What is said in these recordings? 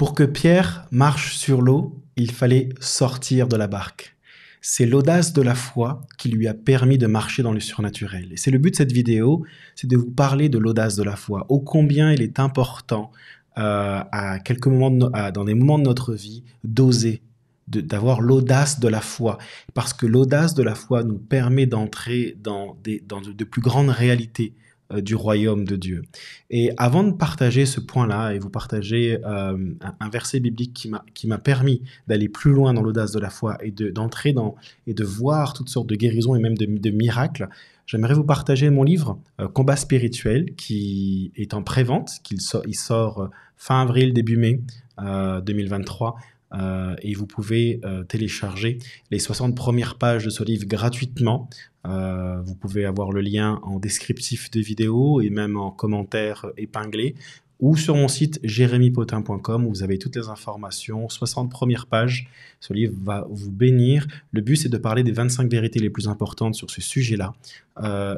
Pour que Pierre marche sur l'eau, il fallait sortir de la barque. C'est l'audace de la foi qui lui a permis de marcher dans le surnaturel. Et c'est le but de cette vidéo, c'est de vous parler de l'audace de la foi. Ô combien il est important euh, à quelques dans des moments de notre vie, d'oser, d'avoir l'audace de la foi. Parce que l'audace de la foi nous permet d'entrer dans, de plus grandes réalités euh, du royaume de Dieu. Et avant de partager ce point-là et vous partager euh, un, verset biblique qui m'a permis d'aller plus loin dans l'audace de la foi et d'entrer dans et de voir toutes sortes de guérisons et même de, miracles, j'aimerais vous partager mon livre euh, Combat spirituel qui est en prévente, qu'il il sort fin avril, début mai 2023. Euh, et vous pouvez euh, télécharger les 60 premières pages de ce livre gratuitement. Euh, vous pouvez avoir le lien en descriptif de vidéo et même en commentaire épinglé ou sur mon site jérémypotin.com où vous avez toutes les informations, 60 premières pages. Ce livre va vous bénir. Le but, c'est de parler des 25 vérités les plus importantes sur ce sujet-là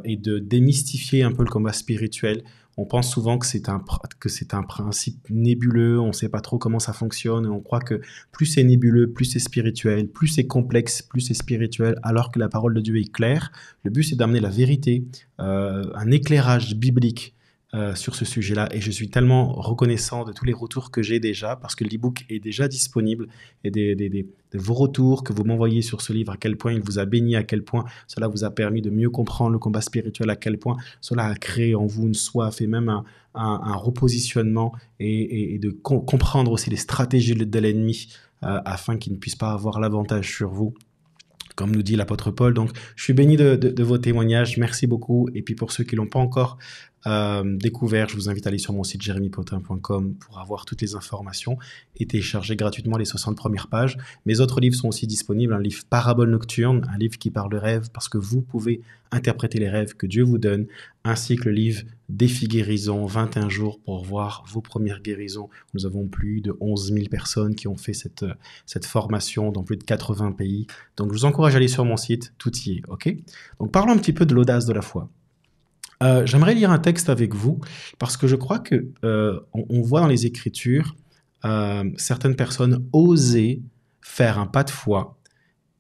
et de démystifier un peu le combat spirituel, on pense souvent que c'est un, que c'est un principe nébuleux, on ne sait pas trop comment ça fonctionne, on croit que plus c'est nébuleux, plus c'est spirituel, plus c'est complexe, plus c'est spirituel, alors que la parole de Dieu est claire. Le but, c'est d'amener la vérité, euh, un éclairage biblique euh, sur ce sujet-là et je suis tellement reconnaissant de tous les retours que j'ai déjà parce que l'e-book est déjà disponible et de vos retours que vous m'envoyez sur ce livre, à quel point il vous a béni, à quel point cela vous a permis de mieux comprendre le combat spirituel, à quel point cela a créé en vous une soif et même un, repositionnement et, de comprendre aussi les stratégies de l'ennemi euh, afin qu'il ne puisse pas avoir l'avantage sur vous comme nous dit l'apôtre Paul. Donc, je suis béni de, vos témoignages. Merci beaucoup. Et puis, pour ceux qui l'ont pas encore euh, découvert, je vous invite à aller sur mon site jérémypotin.com pour avoir toutes les informations et télécharger gratuitement les 60 premières pages. Mes autres livres sont aussi disponibles, un livre Parabole nocturne, un livre qui parle de rêves parce que vous pouvez interpréter les rêves que Dieu vous donne, ainsi que le livre Défi guérison, 21 jours pour voir vos premières guérisons. Nous avons plus de 11 000 personnes qui ont fait cette, cette formation dans plus de 80 pays. Donc je vous encourage à aller sur mon site, tout y est, ok Donc parlons un petit peu de l'audace de la foi. Euh, j'aimerais lire un texte avec vous parce que je crois que euh, on, voit dans les Écritures euh, certaines personnes oser faire un pas de foi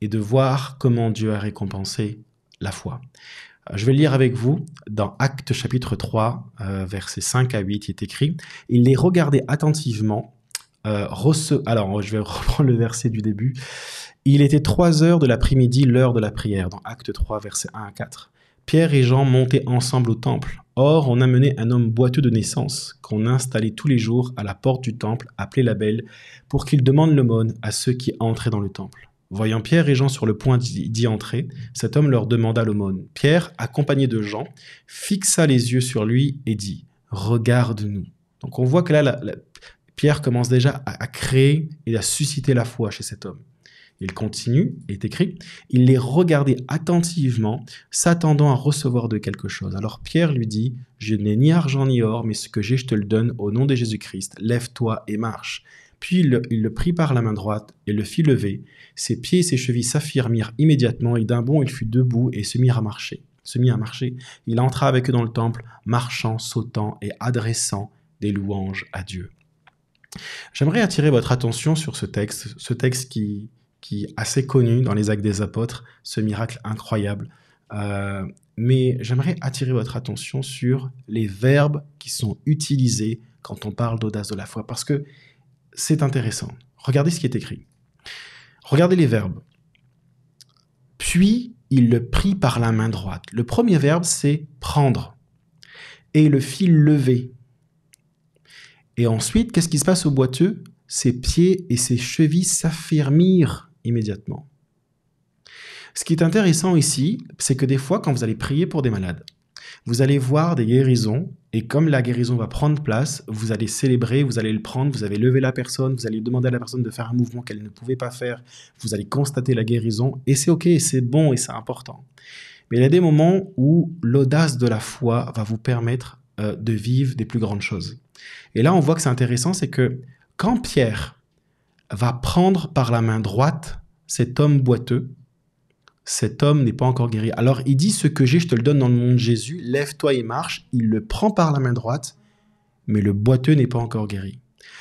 et de voir comment Dieu a récompensé la foi. Je vais lire avec vous dans Actes chapitre 3, versets 5 à 8, il est écrit Il les regardait attentivement. Alors, je vais reprendre le verset du début. Il était 3 heures de l'après-midi, l'heure de la prière, dans Acte 3, versets 1 à 4. Pierre et Jean montaient ensemble au temple. Or, on amenait un homme boiteux de naissance, qu'on installait tous les jours à la porte du temple, appelé la Belle, pour qu'il demande l'aumône à ceux qui entraient dans le temple. Voyant Pierre et Jean sur le point d'y entrer, cet homme leur demanda l'aumône. Pierre, accompagné de Jean, fixa les yeux sur lui et dit Regarde-nous. Donc on voit que là, Pierre commence déjà à créer et à susciter la foi chez cet homme il continue, est écrit, il les regardait attentivement, s'attendant à recevoir de quelque chose. Alors Pierre lui dit, je n'ai ni argent ni or, mais ce que j'ai, je te le donne au nom de Jésus-Christ. Lève-toi et marche. Puis il le, prit par la main droite et le fit lever. Ses pieds et ses chevilles s'affirmirent immédiatement, et d'un bond il fut debout et se mit à marcher. Se mit à marcher. Il entra avec eux dans le temple, marchant, sautant et adressant des louanges à Dieu. J'aimerais attirer votre attention sur ce texte, ce texte qui, qui est assez connu dans les actes des apôtres, ce miracle incroyable. Euh, mais j'aimerais attirer votre attention sur les verbes qui sont utilisés quand on parle d'audace de la foi, parce que c'est intéressant. Regardez ce qui est écrit. Regardez les verbes. Puis il le prit par la main droite. Le premier verbe, c'est prendre. Et le fil lever ». Et ensuite, qu'est-ce qui se passe au boiteux Ses pieds et ses chevilles s'affermirent immédiatement. Ce qui est intéressant ici, c'est que des fois, quand vous allez prier pour des malades, vous allez voir des guérisons, et comme la guérison va prendre place, vous allez célébrer, vous allez le prendre, vous allez lever la personne, vous allez demander à la personne de faire un mouvement qu'elle ne pouvait pas faire, vous allez constater la guérison, et c'est ok, c'est bon, et c'est important. Mais il y a des moments où l'audace de la foi va vous permettre euh, de vivre des plus grandes choses. Et là, on voit que c'est intéressant, c'est que quand Pierre va prendre par la main droite cet homme boiteux. Cet homme n'est pas encore guéri. Alors il dit, ce que j'ai, je te le donne dans le nom de Jésus, lève-toi et marche. Il le prend par la main droite, mais le boiteux n'est pas encore guéri.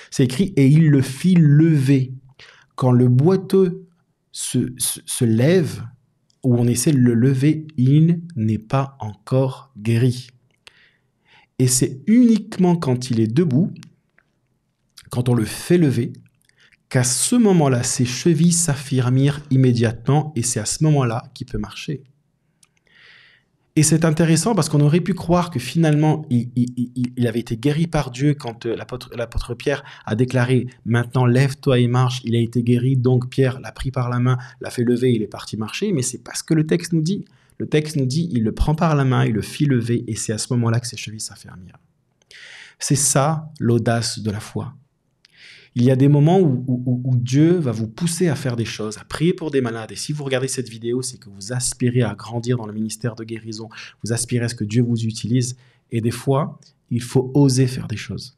C'est écrit, et il le fit lever. Quand le boiteux se, lève, ou on essaie de le lever, il n'est pas encore guéri. Et c'est uniquement quand il est debout, quand on le fait lever, qu'à ce moment-là, ses chevilles s'affirmirent immédiatement et c'est à ce moment-là qu'il peut marcher. Et c'est intéressant parce qu'on aurait pu croire que finalement, il, avait été guéri par Dieu quand euh, l'apôtre Pierre a déclaré « Maintenant, lève-toi et marche ». Il a été guéri, donc Pierre l'a pris par la main, l'a fait lever, il est parti marcher. Mais c'est parce que le texte nous dit. Le texte nous dit « Il le prend par la main, il le fit lever et c'est à ce moment-là que ses chevilles s'affermirent ». C'est ça l'audace de la foi il y a des moments où, Dieu va vous pousser à faire des choses, à prier pour des malades. Et si vous regardez cette vidéo, c'est que vous aspirez à grandir dans le ministère de guérison, vous aspirez à ce que Dieu vous utilise. Et des fois, il faut oser faire des choses.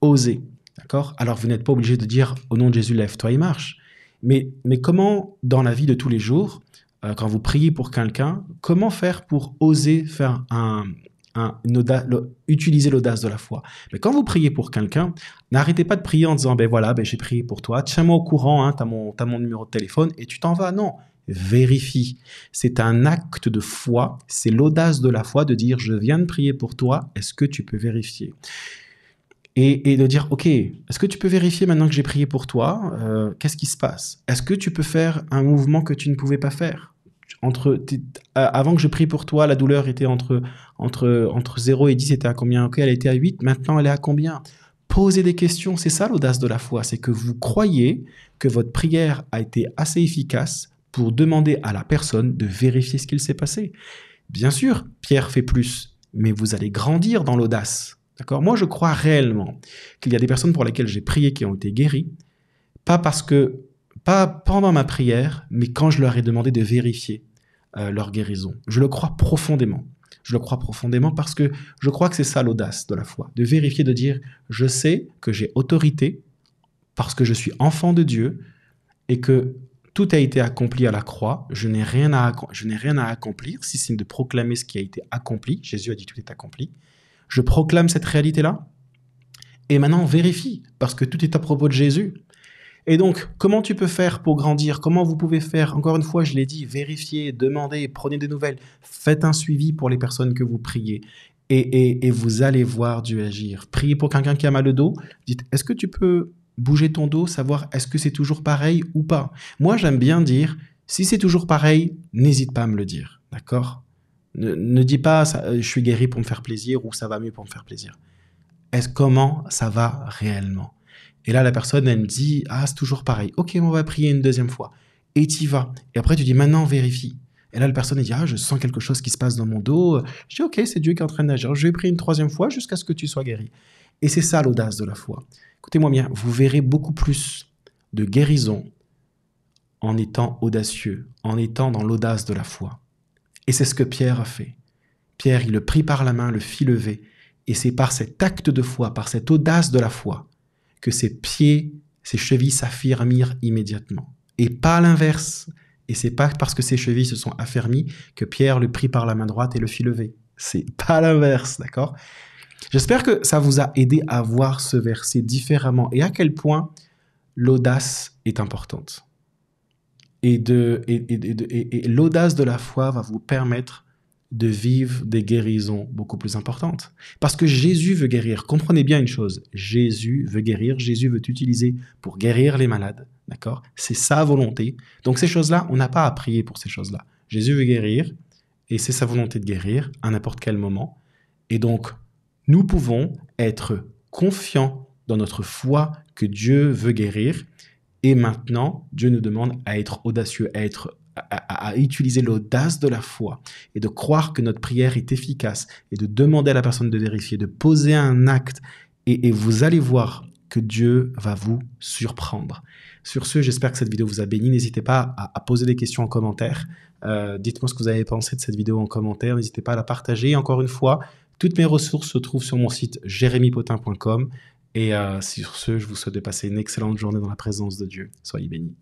Oser. D'accord Alors vous n'êtes pas obligé de dire au nom de Jésus, lève-toi et marche. Mais, mais comment, dans la vie de tous les jours, euh, quand vous priez pour quelqu'un, comment faire pour oser faire un, utilisez utiliser l'audace de la foi. Mais quand vous priez pour quelqu'un, n'arrêtez pas de prier en disant, ben voilà, ben j'ai prié pour toi, tiens-moi au courant, hein, tu as, mon numéro de téléphone et tu t'en vas. Non, vérifie. C'est un acte de foi, c'est l'audace de la foi de dire, je viens de prier pour toi, est-ce que tu peux vérifier et, de dire, OK, est-ce que tu peux vérifier maintenant que j'ai prié pour toi, euh, qu'est-ce qui se passe Est-ce que tu peux faire un mouvement que tu ne pouvais pas faire entre avant que je prie pour toi, la douleur était entre entre entre 0 et 10 était à combien OK, elle était à 8, maintenant elle est à combien Posez des questions, c'est ça l'audace de la foi, c'est que vous croyez que votre prière a été assez efficace pour demander à la personne de vérifier ce qu'il s'est passé. Bien sûr, Pierre fait plus, mais vous allez grandir dans l'audace. D'accord Moi, je crois réellement qu'il y a des personnes pour lesquelles j'ai prié qui ont été guéries, pas parce que pas pendant ma prière, mais quand je leur ai demandé de vérifier euh, leur guérison. Je le crois profondément. Je le crois profondément parce que je crois que c'est ça l'audace de la foi, de vérifier, de dire, je sais que j'ai autorité parce que je suis enfant de Dieu et que tout a été accompli à la croix. Je n'ai rien à, je n'ai rien à accomplir si c'est de proclamer ce qui a été accompli. Jésus a dit tout est accompli. Je proclame cette réalité-là. Et maintenant, vérifie, parce que tout est à propos de Jésus. Et donc, comment tu peux faire pour grandir Comment vous pouvez faire Encore une fois, je l'ai dit, vérifiez, demandez, prenez des nouvelles, faites un suivi pour les personnes que vous priez. Et, vous allez voir Dieu agir. Priez pour quelqu'un qui a mal au dos. Dites, est-ce que tu peux bouger ton dos, savoir est-ce que c'est toujours pareil ou pas Moi, j'aime bien dire, si c'est toujours pareil, n'hésite pas à me le dire. D'accord ne, dis pas, euh, je suis guéri pour me faire plaisir ou ça va mieux pour me faire plaisir. Est-ce comment ça va réellement et là, la personne, elle me dit Ah, c'est toujours pareil. Ok, on va prier une deuxième fois. Et tu vas. Et après, tu dis Maintenant, vérifie. Et là, la personne, elle dit Ah, je sens quelque chose qui se passe dans mon dos. Je dis Ok, c'est Dieu qui est en train d'agir. Je vais prier une troisième fois jusqu'à ce que tu sois guéri. Et c'est ça l'audace de la foi. Écoutez-moi bien, vous verrez beaucoup plus de guérison en étant audacieux, en étant dans l'audace de la foi. Et c'est ce que Pierre a fait. Pierre, il le prit par la main, le fit lever. Et c'est par cet acte de foi, par cette audace de la foi, que ses pieds, ses chevilles s'affirmirent immédiatement. Et pas l'inverse. Et c'est pas parce que ses chevilles se sont affermies que Pierre le prit par la main droite et le fit lever. C'est pas l'inverse, d'accord J'espère que ça vous a aidé à voir ce verset différemment et à quel point l'audace est importante. Et, de, et, et, et l'audace de la foi va vous permettre de vivre des guérisons beaucoup plus importantes. Parce que Jésus veut guérir. Comprenez bien une chose. Jésus veut guérir. Jésus veut utiliser pour guérir les malades. D'accord C'est sa volonté. Donc ces choses-là, on n'a pas à prier pour ces choses-là. Jésus veut guérir et c'est sa volonté de guérir à n'importe quel moment. Et donc, nous pouvons être confiants dans notre foi que Dieu veut guérir. Et maintenant, Dieu nous demande à être audacieux, à être à, utiliser l'audace de la foi et de croire que notre prière est efficace et de demander à la personne de vérifier, de poser un acte et, vous allez voir que Dieu va vous surprendre. Sur ce, j'espère que cette vidéo vous a béni. N'hésitez pas à, poser des questions en commentaire. Euh, dites-moi ce que vous avez pensé de cette vidéo en commentaire. N'hésitez pas à la partager. encore une fois, toutes mes ressources se trouvent sur mon site jérémypotin.com. Et euh, sur ce, je vous souhaite de passer une excellente journée dans la présence de Dieu. Soyez bénis.